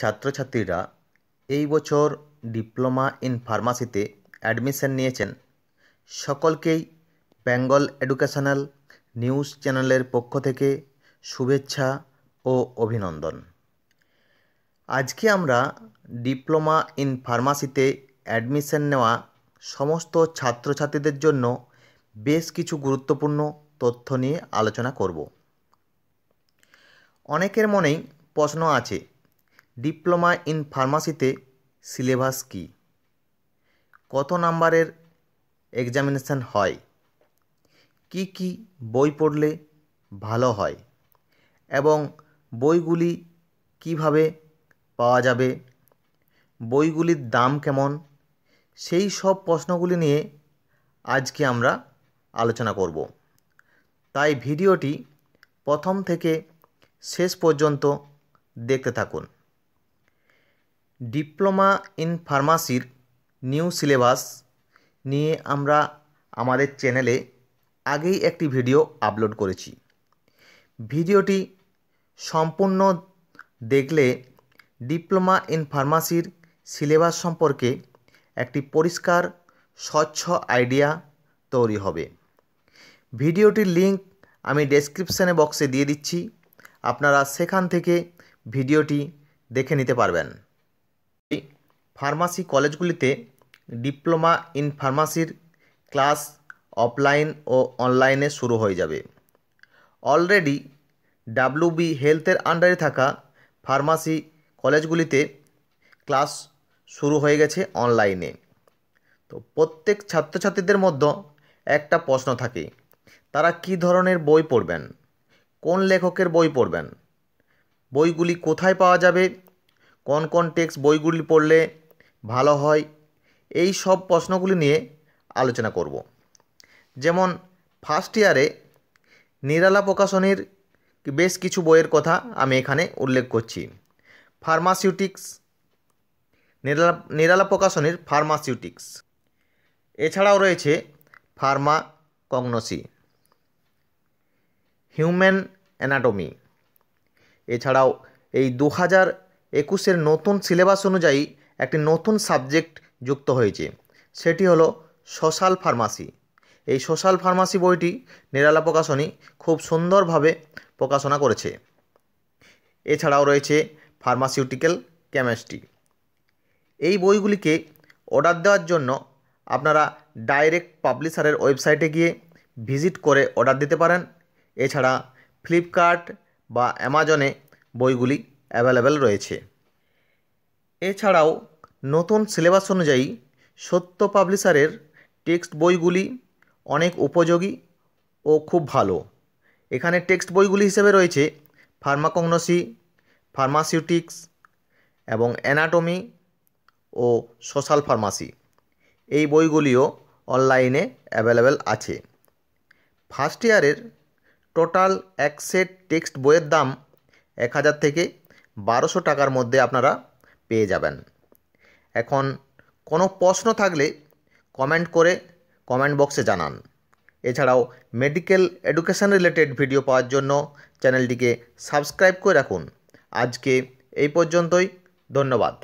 ছাত্রছাত্রীরা এই বছর ডিপ্লোমা ইন ফার্মাসিতে অ্যাডমিশন নিয়েছেন সকলকেই বেঙ্গল এডুকেশনাল নিউজ চ্যানেলের পক্ষ থেকে শুভেচ্ছা ও অভিনন্দন আজকে আমরা ডিপ্লোমা ইন ফার্মাসিতে অ্যাডমিশন নেওয়া সমস্ত ছাত্রছাত্রীদের জন্য বেশ কিছু গুরুত্বপূর্ণ তথ্য নিয়ে আলোচনা করব অনেকের মনেই প্রশ্ন আছে ডিপ্লোমা ইন ফার্মাসিতে সিলেবাস কী কত নাম্বারের এক্সামিনেশান হয় কি কি বই পড়লে ভালো হয় এবং বইগুলি কিভাবে পাওয়া যাবে বইগুলির দাম কেমন সেই সব প্রশ্নগুলি নিয়ে আজকে আমরা আলোচনা করব তাই ভিডিওটি প্রথম থেকে শেষ পর্যন্ত দেখতে থাকুন ডিপ্লোমা ইন ফার্মাসির নিউ সিলেবাস নিয়ে আমরা আমাদের চ্যানেলে আগেই একটি ভিডিও আপলোড করেছি ভিডিওটি সম্পূর্ণ দেখলে ডিপ্লোমা ইন ফার্মাসির সিলেবাস সম্পর্কে একটি পরিষ্কার স্বচ্ছ আইডিয়া তৈরি হবে ভিডিওটির লিঙ্ক আমি ডেসক্রিপশানে বক্সে দিয়ে দিচ্ছি আপনারা সেখান থেকে ভিডিওটি দেখে নিতে পারবেন ফার্মাসি কলেজগুলিতে ডিপ্লোমা ইন ফার্মাসির ক্লাস অফলাইন ও অনলাইনে শুরু হয়ে যাবে অলরেডি ডাব্লুবি হেলথের আন্ডারে থাকা ফার্মাসি কলেজগুলিতে ক্লাস শুরু হয়ে গেছে অনলাইনে তো প্রত্যেক ছাত্রছাত্রীদের মধ্য একটা প্রশ্ন থাকে তারা কি ধরনের বই পড়বেন কোন লেখকের বই পড়বেন বইগুলি কোথায় পাওয়া যাবে কোন কোন টেক্সট বইগুলি পড়লে ভালো হয় এই সব প্রশ্নগুলি নিয়ে আলোচনা করব যেমন ফার্স্ট ইয়ারে নিরালা প্রকাশনীর বেশ কিছু বইয়ের কথা আমি এখানে উল্লেখ করছি ফার্মাসিউটিক্স নিরালা নিরালা প্রকাশনীর ফার্মাসিউটিক্স এছাড়াও রয়েছে ফার্মা কংনসি হিউম্যান অ্যানাটমি এছাড়াও এই দু হাজার একুশের নতুন সিলেবাস অনুযায়ী একটি নতুন সাবজেক্ট যুক্ত হয়েছে সেটি হলো সোশ্যাল ফার্মাসি এই সোশ্যাল ফার্মাসি বইটি নিরালা প্রকাশনী খুব সুন্দরভাবে প্রকাশনা করেছে এছাড়াও রয়েছে ফার্মাসিউটিক্যাল কেমিস্ট্রি এই বইগুলিকে অর্ডার দেওয়ার জন্য আপনারা ডাইরেক্ট পাবলিশারের ওয়েবসাইটে গিয়ে ভিজিট করে অর্ডার দিতে পারেন এছাড়া ফ্লিপকার্ট বা অ্যামাজনে বইগুলি অ্যাভেলেবেল রয়েছে এছাড়াও নতুন সিলেবাস অনুযায়ী সত্য পাবলিশারের টেক্সট বইগুলি অনেক উপযোগী ও খুব ভালো এখানে টেক্সট বইগুলি হিসেবে রয়েছে ফার্মাকগনসি ফার্মাসিউটিক্স এবং অ্যানাটমি ও সোশ্যাল ফার্মাসি এই বইগুলিও অনলাইনে অ্যাভেলেবেল আছে ফার্স্ট ইয়ারের টোটাল এক সেট টেক্সট বইয়ের দাম এক হাজার থেকে বারোশো টাকার মধ্যে আপনারা পেয়ে যাবেন এখন কোনো প্রশ্ন থাকলে কমেন্ট করে কমেন্ট বক্সে জানান এছাড়াও মেডিকেল এডুকেশান রিলেটেড ভিডিও পাওয়ার জন্য চ্যানেলটিকে সাবস্ক্রাইব করে রাখুন আজকে এই পর্যন্তই ধন্যবাদ